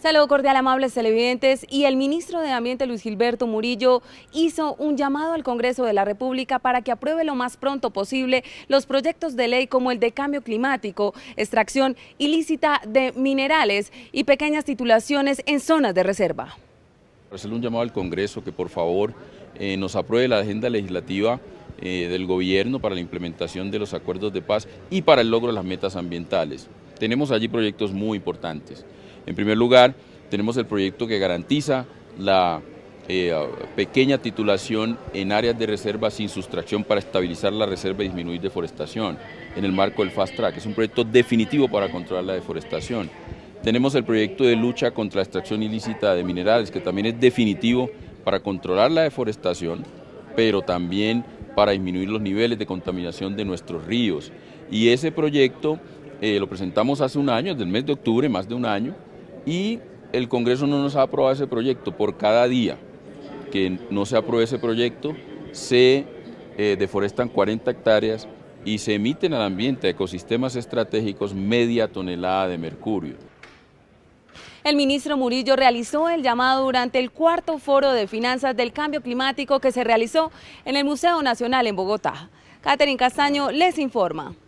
Saludo cordial, amables televidentes. Y el ministro de Ambiente, Luis Gilberto Murillo, hizo un llamado al Congreso de la República para que apruebe lo más pronto posible los proyectos de ley como el de cambio climático, extracción ilícita de minerales y pequeñas titulaciones en zonas de reserva. Hacerle un llamado al Congreso que por favor eh, nos apruebe la agenda legislativa eh, del gobierno para la implementación de los acuerdos de paz y para el logro de las metas ambientales. Tenemos allí proyectos muy importantes. En primer lugar, tenemos el proyecto que garantiza la eh, pequeña titulación en áreas de reserva sin sustracción para estabilizar la reserva y disminuir deforestación en el marco del Fast Track. Es un proyecto definitivo para controlar la deforestación. Tenemos el proyecto de lucha contra la extracción ilícita de minerales, que también es definitivo para controlar la deforestación, pero también para disminuir los niveles de contaminación de nuestros ríos. Y ese proyecto eh, lo presentamos hace un año, desde el mes de octubre, más de un año, y el Congreso no nos ha aprobado ese proyecto. Por cada día que no se apruebe ese proyecto, se eh, deforestan 40 hectáreas y se emiten al ambiente, a ecosistemas estratégicos, media tonelada de mercurio. El ministro Murillo realizó el llamado durante el cuarto foro de finanzas del cambio climático que se realizó en el Museo Nacional en Bogotá. Catherine Castaño les informa.